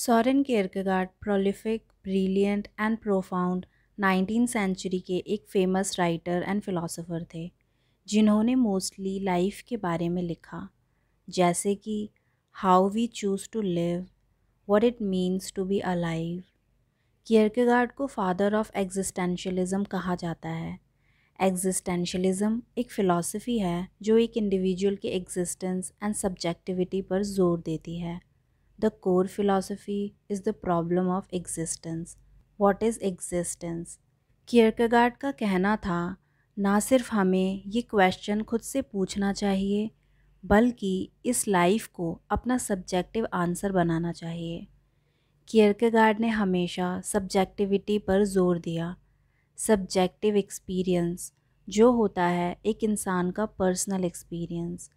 सॉरेन Kierkegaard prolific brilliant and profound nineteen century के एक famous writer and philosopher थे जिन्होंने मोस्टली लाइफ के बारे में लिखा जैसे कि how we choose to live what it means to be alive Kierkegaard को फादर ऑफ एग्जिस्टेंशलिज़म कहा जाता है एग्जिस्टेंशलिज़म एक फ़िलासफ़ी है जो एक इंडिविजुअल के एग्जिस्टेंस एंड सब्जेक्टिविटी पर जोर देती है the core philosophy is the problem of existence what is existence Kierkegaard का कहना था ना सिर्फ हमें ये क्वेश्चन खुद से पूछना चाहिए बल्कि इस लाइफ को अपना सब्जेक्टिव आंसर बनाना चाहिए कियर्केगार्ड ने हमेशा सब्जेक्टिविटी पर जोर दिया सब्जेक्टिव एक्सपीरियंस जो होता है एक इंसान का पर्सनल एक्सपीरियंस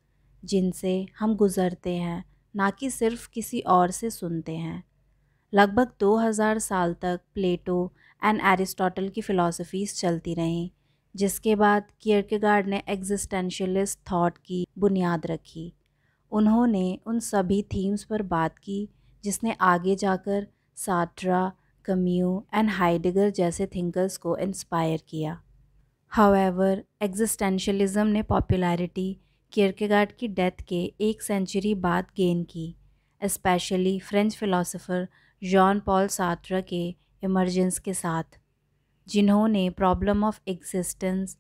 जिनसे हम गुज़रते हैं ना कि सिर्फ किसी और से सुनते हैं लगभग 2000 साल तक प्लेटो एंड एरिस्टोटल की फ़िलासफ़ीज़ चलती रहीं जिसके बाद कियर्केगार्ड ने एग्जिस्टेंशलिस्ट थॉट की बुनियाद रखी उन्होंने उन सभी थीम्स पर बात की जिसने आगे जाकर साट्रा कम्यू एंड हाइडेगर जैसे थिंकर्स को इंस्पायर किया हावेवर एग्जिस्टेंशलिज़म ने पॉपुलैरिटी किरकेगार्ड की डेथ के एक सेंचुरी बाद गेन की specially French philosopher Jean Paul Sartre के इमरजेंस के साथ जिन्होंने problem of existence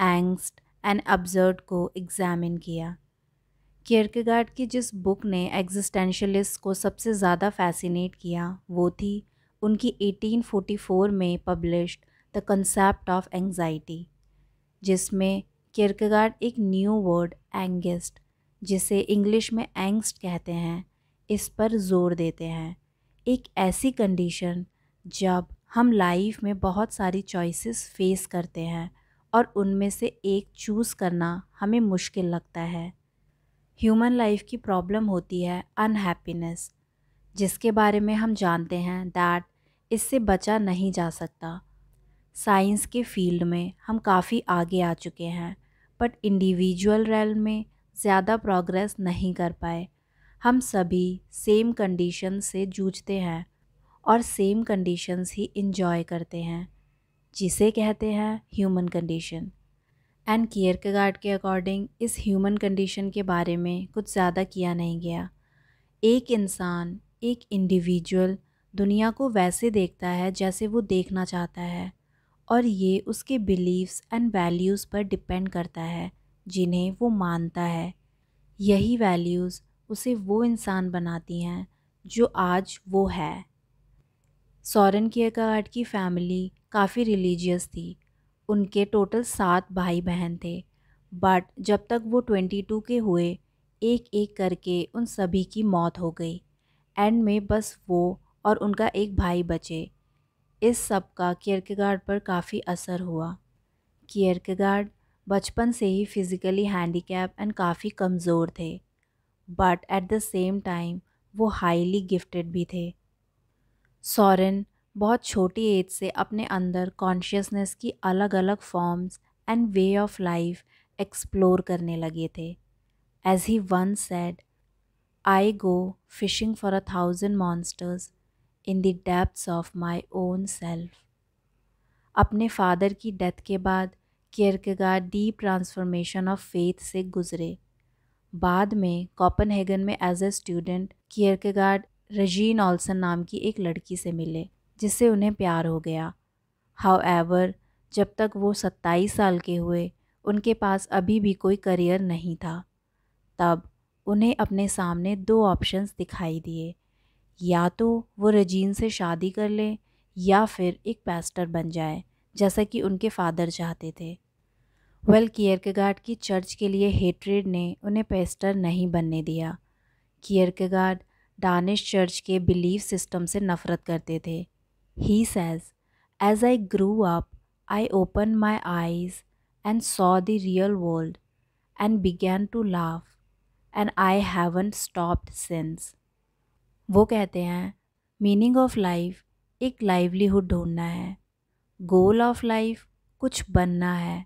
angst and absurd को एग्ज़ामिन किया कियर्केगार्ड की जिस बुक ने एग्जिस्टेंशलिस्ट को सबसे ज़्यादा फैसिनेट किया वो थी उनकी 1844 में published the concept of anxiety जिसमें किर्कगार्ड एक न्यू वर्ड एंगेस्ट जिसे इंग्लिश में एंगस्ट कहते हैं इस पर जोर देते हैं एक ऐसी कंडीशन जब हम लाइफ में बहुत सारी चॉइसेस फेस करते हैं और उनमें से एक चूज़ करना हमें मुश्किल लगता है ह्यूमन लाइफ की प्रॉब्लम होती है अनहैप्पीनेस जिसके बारे में हम जानते हैं दैट इससे बचा नहीं जा सकता साइंस के फील्ड में हम काफ़ी आगे आ चुके हैं बट इंडिविजुअल रैल में ज़्यादा प्रोग्रेस नहीं कर पाए हम सभी सेम कंडीशन से जूझते हैं और सेम कंडीशंस ही इन्जॉय करते हैं जिसे कहते हैं ह्यूमन कंडीशन एंड गार्ड के अकॉर्डिंग इस ह्यूमन कंडीशन के बारे में कुछ ज़्यादा किया नहीं गया एक इंसान एक इंडिविजुअल दुनिया को वैसे देखता है जैसे वो देखना चाहता है और ये उसके बिलीव्स एंड वैल्यूज़ पर डिपेंड करता है जिन्हें वो मानता है यही वैल्यूज़ उसे वो इंसान बनाती हैं जो आज वो है सौरन कियकाट की फैमिली काफ़ी रिलीजियस थी उनके टोटल सात भाई बहन थे बट जब तक वो ट्वेंटी टू के हुए एक एक करके उन सभी की मौत हो गई एंड में बस वो और उनका एक भाई बचे इस सब का कीर्कगार्ड पर काफ़ी असर हुआ कीर्कगार्ड बचपन से ही फिज़िकली हैंडीकैप एंड काफ़ी कमज़ोर थे but at the same time वो हाईली गिफ्टेड भी थे सॉरेन बहुत छोटी एज से अपने अंदर कॉन्शियसनेस की अलग अलग forms and way of life explore करने लगे थे as he once said I go fishing for a thousand monsters in the depths of my own self अपने फादर की डेथ के बाद Kierkegaard deep transformation of faith से गुजरे बाद में कॉपनहेगन में as a student Kierkegaard Regine Olsen नाम की एक लड़की से मिले जिससे उन्हें प्यार हो गया हाउ एवर जब तक वो सत्ताईस साल के हुए उनके पास अभी भी कोई करियर नहीं था तब उन्हें अपने सामने दो ऑप्शंस दिखाई दिए या तो वो रजीन से शादी कर ले या फिर एक पैस्टर बन जाए जैसा कि उनके फादर चाहते थे वेल कियरकेगार्ड की चर्च के लिए हेट्रेड ने उन्हें पेस्टर नहीं बनने दिया कियरकेगार्ड डानिश चर्च के बिलीफ सिस्टम से नफ़रत करते थे he says as I grew up I open my eyes and saw the real world and began to laugh and I haven't stopped since वो कहते हैं मीनिंग ऑफ लाइफ एक livelihood ढूंढना है गोल ऑफ लाइफ कुछ बनना है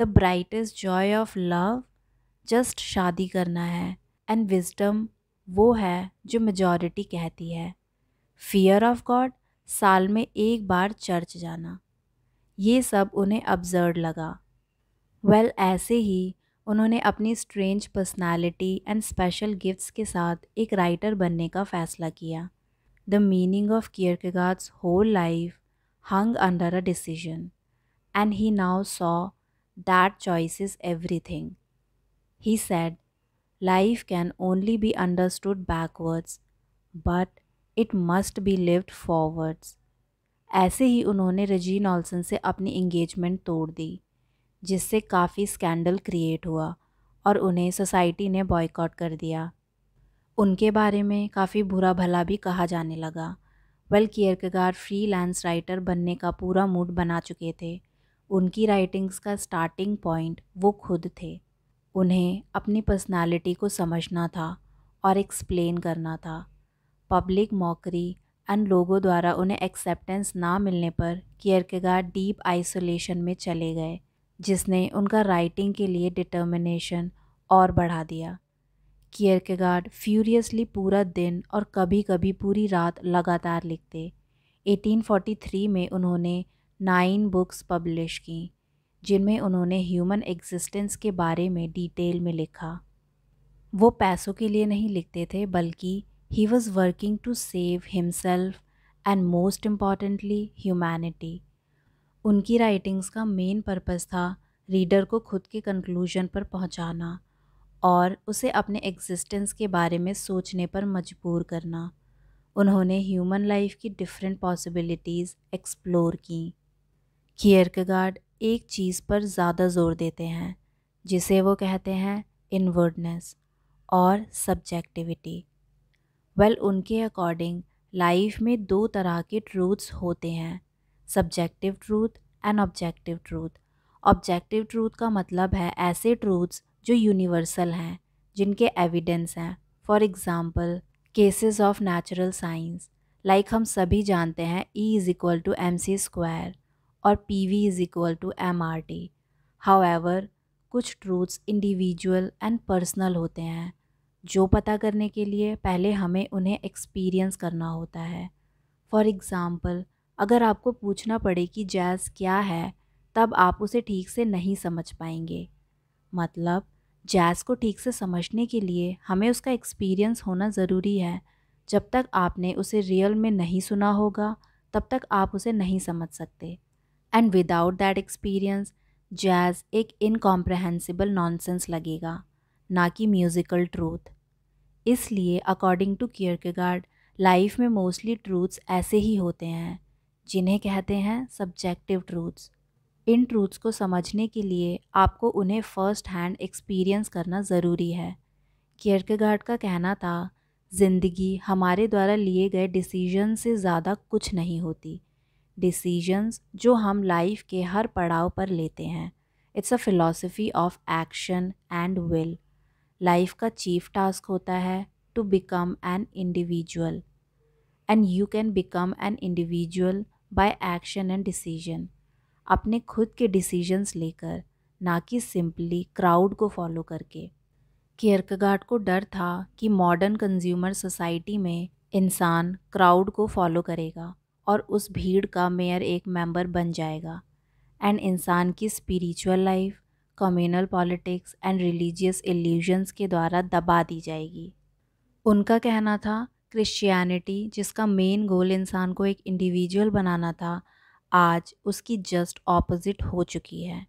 the brightest joy of love just शादी करना है एंड विजडम वो है जो मेजॉरिटी कहती है फियर ऑफ गॉड साल में एक बार चर्च जाना ये सब उन्हें अब्जर्ड लगा वेल well, ऐसे ही उन्होंने अपनी strange personality and special gifts के साथ एक राइटर बनने का फ़ैसला किया the meaning of Kierkegaard's whole life hung under a decision and he now saw that choice is everything he said life can only be understood backwards but it must be lived forwards ऐसे ही उन्होंने रजीन Olson से अपनी engagement तोड़ दी जिससे काफ़ी scandal create हुआ और उन्हें सोसाइटी ने बॉयकॉट कर दिया उनके बारे में काफ़ी बुरा भला भी कहा जाने लगा वेल फ्री लैंस राइटर बनने का पूरा मूड बना चुके थे उनकी राइटिंग्स का स्टार्टिंग पॉइंट वो खुद थे उन्हें अपनी पर्सनालिटी को समझना था और एक्सप्लेन करना था पब्लिक मौकरी एंड लोगों द्वारा उन्हें एक्सेप्टेंस ना मिलने पर कीयरकगार डीप आइसोलेशन में चले गए जिसने उनका राइटिंग के लिए डिटर्मिनेशन और बढ़ा दिया के गार्ड फ्यूरियसली पूरा दिन और कभी कभी पूरी रात लगातार लिखते 1843 में उन्होंने नाइन बुक्स पब्लिश की जिनमें उन्होंने ह्यूमन एग्जिस्टेंस के बारे में डिटेल में लिखा वो पैसों के लिए नहीं लिखते थे बल्कि he was working to save himself and most importantly humanity उनकी राइटिंग्स का मेन पर्पस था रीडर को खुद के कंक्लूजन पर पहुंचाना और उसे अपने एग्जिस्टेंस के बारे में सोचने पर मजबूर करना उन्होंने ह्यूमन लाइफ की डिफरेंट पॉसिबिलिटीज़ एक्सप्लोर की कियर्कगार्ड एक चीज़ पर ज़्यादा जोर देते हैं जिसे वो कहते हैं इनवर्डनेस और सब्जेक्टिविटी वेल उनके अकॉर्डिंग लाइफ में दो तरह के ट्रूथ्स होते हैं subjective truth and objective truth objective truth का मतलब है ऐसे ट्रूथ्स जो यूनिवर्सल हैं जिनके एविडेंस हैं for example cases of natural science like हम सभी जानते हैं E is equal to M C square और P V is equal to M R T however कुछ ट्रूथ्स इंडिविजुअल एंड पर्सनल होते हैं जो पता करने के लिए पहले हमें उन्हें एक्सपीरियंस करना होता है फॉर एग्ज़ाम्पल अगर आपको पूछना पड़े कि जैज़ क्या है तब आप उसे ठीक से नहीं समझ पाएंगे मतलब जैज़ को ठीक से समझने के लिए हमें उसका एक्सपीरियंस होना ज़रूरी है जब तक आपने उसे रियल में नहीं सुना होगा तब तक आप उसे नहीं समझ सकते and without that experience jazz एक इनकॉम्प्रहेंसिबल नॉनसेंस लगेगा ना कि म्यूज़िकल ट्रूथ इसलिए अकॉर्डिंग टू कियर्केगार्ड लाइफ में मोस्टली ट्रूथ्स ऐसे ही होते हैं जिन्हें कहते हैं सब्जेक्टिव ट्रूथ्स इन ट्रूथ्स को समझने के लिए आपको उन्हें फ़र्स्ट हैंड एक्सपीरियंस करना ज़रूरी है कियर्कगार्ड का कहना था ज़िंदगी हमारे द्वारा लिए गए डिसीजन से ज़्यादा कुछ नहीं होती डिसीजंस जो हम लाइफ के हर पड़ाव पर लेते हैं it's a philosophy of action and will life का चीफ टास्क होता है to become an individual and you can become an individual by action and decision अपने खुद के डिसीजंस लेकर ना कि सिंपली क्राउड को फॉलो करके केयरकगाट को डर था कि मॉडर्न कंज्यूमर सोसाइटी में इंसान क्राउड को फॉलो करेगा और उस भीड़ का मेयर एक मेंबर बन जाएगा एंड इंसान की spiritual life communal politics and religious illusions के द्वारा दबा दी जाएगी उनका कहना था क्रिश्चियनिटी जिसका मेन गोल इंसान को एक इंडिविजुअल बनाना था आज उसकी जस्ट ऑपोजिट हो चुकी है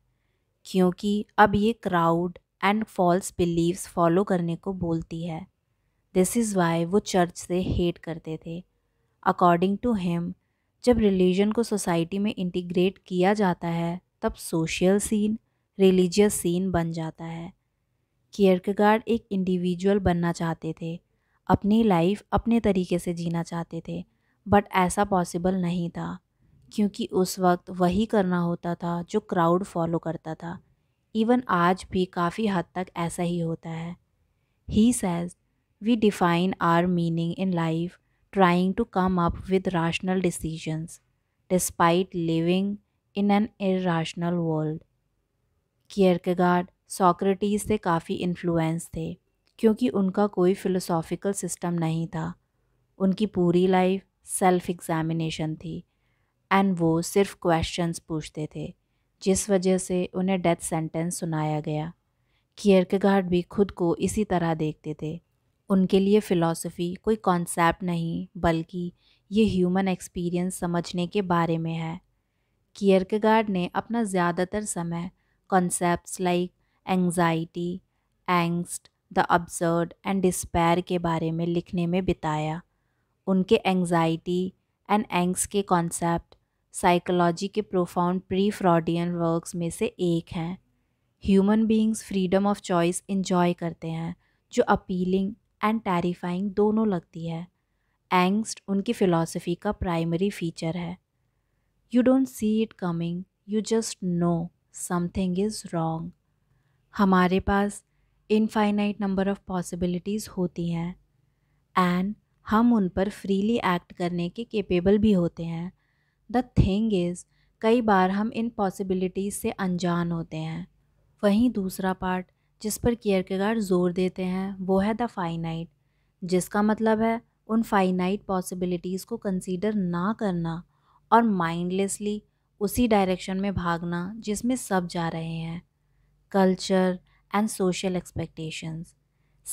क्योंकि अब ये crowd and false believes follow करने को बोलती है दिस इज़ वाई वो चर्च से हेट करते थे अकॉर्डिंग टू हिम जब रिलीजन को सोसाइटी में इंटीग्रेट किया जाता है तब सोशल सीन रिलीजियस सीन बन जाता है कियर्कगार्ड एक इंडिविजुअल बनना चाहते थे अपनी लाइफ अपने तरीके से जीना चाहते थे बट ऐसा पॉसिबल नहीं था क्योंकि उस वक्त वही करना होता था जो क्राउड फॉलो करता था इवन आज भी काफ़ी हद तक ऐसा ही होता है he says we define our meaning in life trying to come up with rational decisions despite living in an irrational world Kierkegaard Socrates से काफ़ी इन्फ्लुएंस थे क्योंकि उनका कोई फ़िलोसॉफ़िकल सिस्टम नहीं था उनकी पूरी लाइफ सेल्फ एग्ज़ामिनेशन थी एंड वो सिर्फ क्वेश्चंस पूछते थे जिस वजह से उन्हें डेथ सेंटेंस सुनाया गया कियर्कगार्ड भी खुद को इसी तरह देखते थे उनके लिए फ़िलासफ़ी कोई कॉन्सेप्ट नहीं बल्कि ये ह्यूमन एक्सपीरियंस समझने के बारे में है कियर्कगार्ड ने अपना ज़्यादातर समय concepts like anxiety angst the absurd and despair के बारे में लिखने में बिताया उनके एंग्जाइटी एंड एंग्स के कॉन्सेप्ट साइकोलॉजी के प्रोफाउंड प्री फ्रॉडियन वर्कस में से एक हैं human beings freedom of choice enjoy करते हैं जो अपीलिंग एंड टेरिफाइंग दोनों लगती है एंग्स्ट उनकी फ़िलासफ़ी का प्राइमरी फीचर है you don't see it coming you just know something is wrong हमारे पास इनफाइनाइट नंबर ऑफ़ पॉसिबिलिटीज़ होती हैं एंड हम उन पर फ्रीली एक्ट करने के केपेबल भी होते हैं द थिंग इज़ कई बार हम इन पॉसिबिलिटीज़ से अनजान होते हैं वहीं दूसरा पार्ट जिस पर गार्ड जोर देते हैं वो है द फाइनाइट जिसका मतलब है उन फाइनाइट पॉसिबिलिटीज़ को कंसीडर ना करना और माइंडलेसली उसी डायरेक्शन में भागना जिसमें सब जा रहे हैं culture and social expectations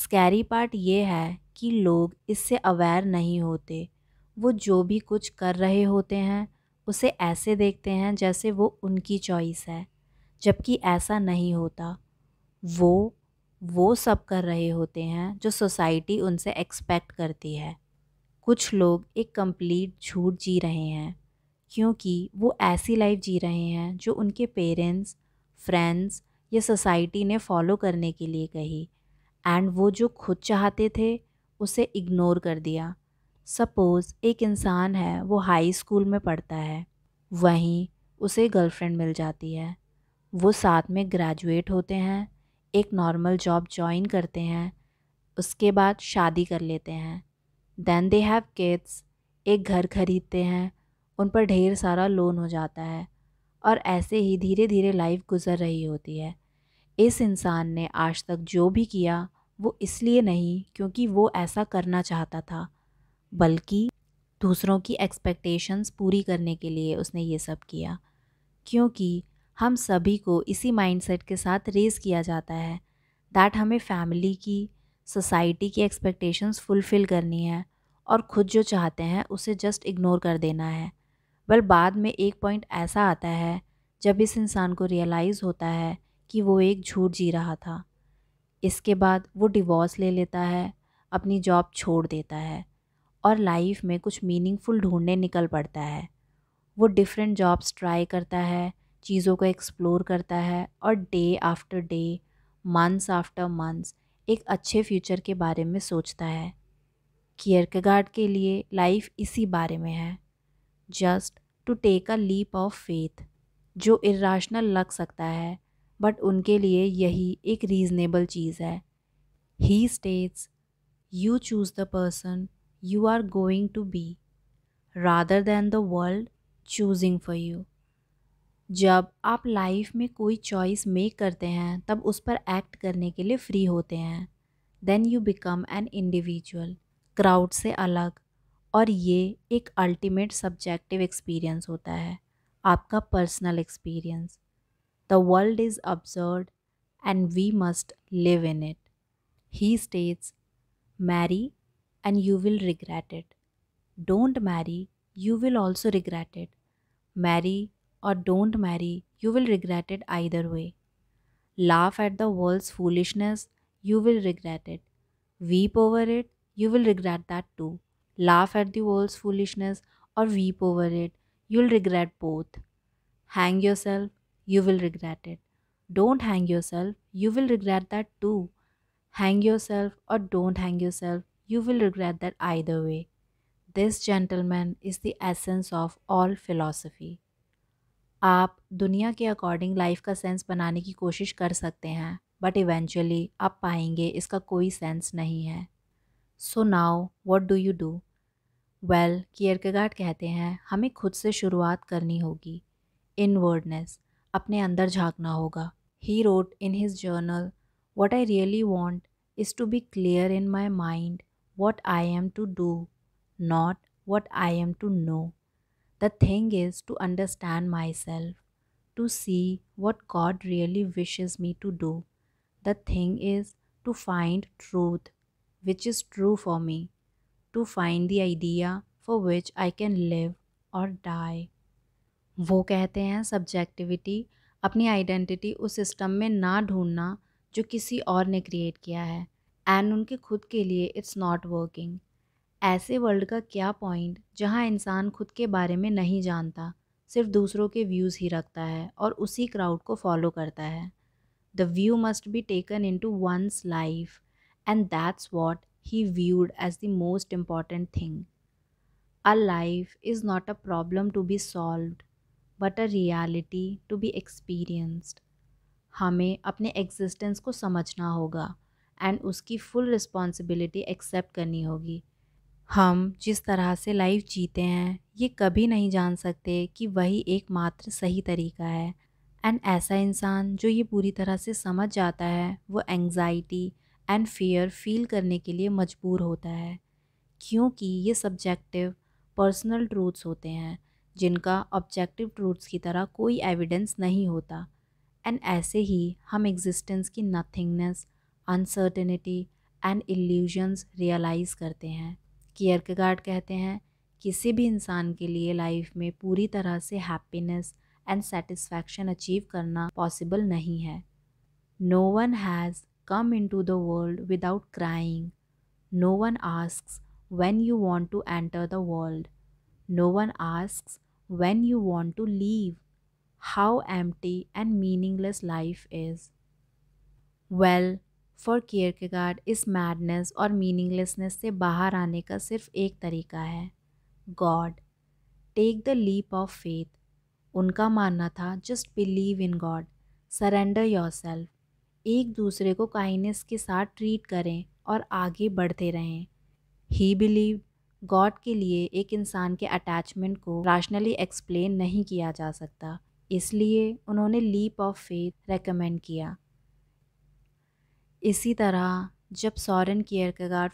scary part ये है कि लोग इससे अवेयर नहीं होते वो जो भी कुछ कर रहे होते हैं उसे ऐसे देखते हैं जैसे वो उनकी चॉइस है जबकि ऐसा नहीं होता वो वो सब कर रहे होते हैं जो सोसाइटी उनसे एक्सपेक्ट करती है कुछ लोग एक कंप्लीट झूठ जी रहे हैं क्योंकि वो ऐसी लाइफ जी रहे हैं जो उनके पेरेंट्स फ्रेंड्स ये सोसाइटी ने फॉलो करने के लिए कही एंड वो जो खुद चाहते थे उसे इग्नोर कर दिया सपोज़ एक इंसान है वो हाई स्कूल में पढ़ता है वहीं उसे गर्लफ्रेंड मिल जाती है वो साथ में ग्रेजुएट होते हैं एक नॉर्मल जॉब जॉइन करते हैं उसके बाद शादी कर लेते हैं देन दे हैव किड्स एक घर खरीदते हैं उन पर ढेर सारा लोन हो जाता है और ऐसे ही धीरे धीरे लाइफ गुजर रही होती है इस इंसान ने आज तक जो भी किया वो इसलिए नहीं क्योंकि वो ऐसा करना चाहता था बल्कि दूसरों की एक्सपेक्टेशंस पूरी करने के लिए उसने ये सब किया क्योंकि हम सभी को इसी माइंडसेट के साथ रेस किया जाता है दैट हमें फैमिली की सोसाइटी की एक्सपेक्टेशंस फुलफ़िल करनी है और ख़ुद जो चाहते हैं उसे जस्ट इग्नोर कर देना है वेल बाद में एक पॉइंट ऐसा आता है जब इस इंसान को रियलाइज़ होता है कि वो एक झूठ जी रहा था इसके बाद वो डिवोर्स ले लेता है अपनी जॉब छोड़ देता है और लाइफ में कुछ मीनिंगफुल ढूंढने निकल पड़ता है वो डिफरेंट जॉब्स ट्राई करता है चीज़ों को एक्सप्लोर करता है और day after day months after months एक अच्छे फ्यूचर के बारे में सोचता है कियर के लिए लाइफ इसी बारे में है just to take a leap of faith जो इराशनल लग सकता है बट उनके लिए यही एक रीज़नेबल चीज़ है he states you choose the person you are going to be rather than the world choosing for you जब आप लाइफ में कोई चॉइस मेक करते हैं तब उस पर एक्ट करने के लिए फ्री होते हैं then you become an individual crowd से अलग और ये एक अल्टीमेट सब्जेक्टिव एक्सपीरियंस होता है आपका personal experience the world is absurd and we must live in it he states marry and you will regret it don't marry you will also regret it marry और don't marry you will regret it either way laugh at the world's foolishness you will regret it weep over it you will regret that too laugh at the world foolishness और weep over it you will regret both hang yourself you will regret it don't hang yourself you will regret that too hang yourself और don't hang yourself you will regret that I the way this gentleman is the essence of all philosophy आप दुनिया के according life का sense बनाने की कोशिश कर सकते हैं बट इवेंचुअली आप पाएंगे इसका कोई सेंस नहीं है so now what do you do well well, Kierkegaard कहते हैं हमें खुद से शुरुआत करनी होगी इनवर्डनेस अपने अंदर झांकना होगा he wrote in his journal what I really want is to be clear in my mind what I am to do not what I am to know the thing is to understand myself to see what God really wishes me to do the thing is to find truth which is true for me to find the idea for which I can live और die वो कहते हैं subjectivity अपनी identity उस system में ना ढूंढना जो किसी और ने क्रिएट किया है एंड उनके खुद के लिए इट्स नॉट वर्किंग ऐसे वर्ल्ड का क्या पॉइंट जहाँ इंसान खुद के बारे में नहीं जानता सिर्फ दूसरों के व्यूज़ ही रखता है और उसी क्राउड को फॉलो करता है the view must be taken into one's life and that's what he viewed as the most important thing a life is not a problem to be solved, but a reality to be experienced. हमें अपने existence को समझना होगा and उसकी full responsibility accept करनी होगी हम जिस तरह से लाइफ जीते हैं ये कभी नहीं जान सकते कि वही एकमात्र सही तरीका है एंड ऐसा इंसान जो ये पूरी तरह से समझ जाता है वो एंग्ज़ाइटी एंड फेयर फील करने के लिए मजबूर होता है क्योंकि ये सब्जेक्टिव पर्सनल ट्रूथ्स होते हैं जिनका ऑब्जेक्टिव ट्रूथ्स की तरह कोई एविडेंस नहीं होता एंड ऐसे ही हम एग्जिस्टेंस की nothingness uncertainty and illusions realise करते हैं कियर्कगार्ड कहते हैं किसी भी इंसान के लिए लाइफ में पूरी तरह से हैप्पीनेस एंड सेटिस्फैक्शन अचीव करना पॉसिबल नहीं है no one has come into the world without crying. No one asks when you want to enter the world. No one asks when you want to leave. How empty and meaningless life is. Well, for Kierkegaard इस madness और meaninglessness से बाहर आने का सिर्फ एक तरीका है God take the leap of faith उनका मानना था just believe in God surrender yourself एक दूसरे को काइंडनेस के साथ ट्रीट करें और आगे बढ़ते रहें ही बिलीव गॉड के लिए एक इंसान के अटैचमेंट को राशनली एक्सप्लेन नहीं किया जा सकता इसलिए उन्होंने लीप ऑफ फेथ रेकमेंड किया इसी तरह जब सॉरन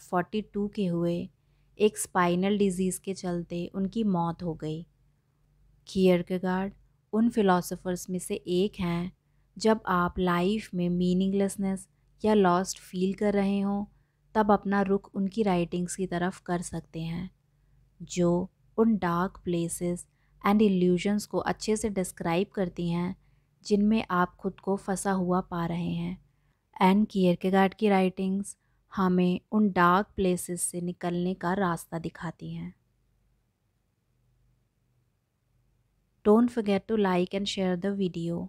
फोर्टी टू के हुए एक स्पाइनल डिजीज़ के चलते उनकी मौत हो गई गार्ड उन फिलोसोफर्स में से एक हैं जब आप लाइफ में मीनिंगलेसनेस या लॉस्ट फील कर रहे हों तब अपना रुख उनकी राइटिंग्स की तरफ कर सकते हैं जो उन डार्क प्लेसेस एंड इल्यूजन्स को अच्छे से डिस्क्राइब करती हैं जिनमें आप खुद को फंसा हुआ पा रहे हैं एंड गार्ड की राइटिंग्स हमें उन डार्क प्लेसेस से निकलने का रास्ता दिखाती हैं don't forget to like and share the video